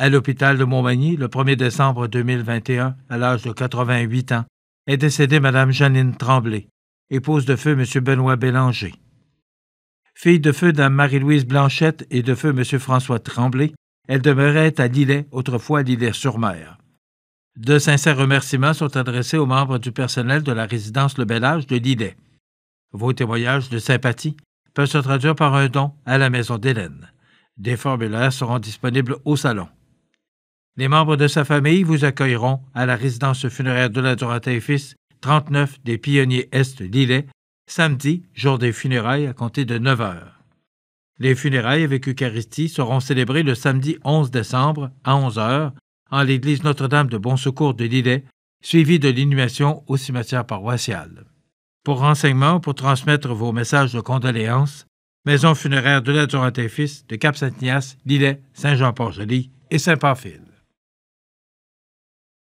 à l'hôpital de Montmagny le 1er décembre 2021 à l'âge de 88 ans est décédée Mme Jeannine Tremblay, épouse de feu M. Benoît Bélanger. Fille de feu d'un Marie-Louise Blanchette et de feu M. François Tremblay, elle demeurait à Lillet, autrefois à Lillet-sur-Mer. De sincères remerciements sont adressés aux membres du personnel de la résidence Le Bel Âge de Lillet. Vos témoignages de sympathie peuvent se traduire par un don à la maison d'Hélène. Des formulaires seront disponibles au salon. Les membres de sa famille vous accueilleront à la résidence funéraire de la dorothée et Fils, 39 des Pionniers Est Lillet, samedi, jour des funérailles à compter de 9 heures. Les funérailles avec Eucharistie seront célébrées le samedi 11 décembre à 11 heures en l'église Notre-Dame de Bon Secours de Lillet, suivie de l'inhumation au cimetière paroissial. Pour renseignements, pour transmettre vos messages de condoléances, Maison funéraire de la et Fils de Cap-Saint-Ignace, Lillet, Saint-Jean-Port-Joli et saint paphil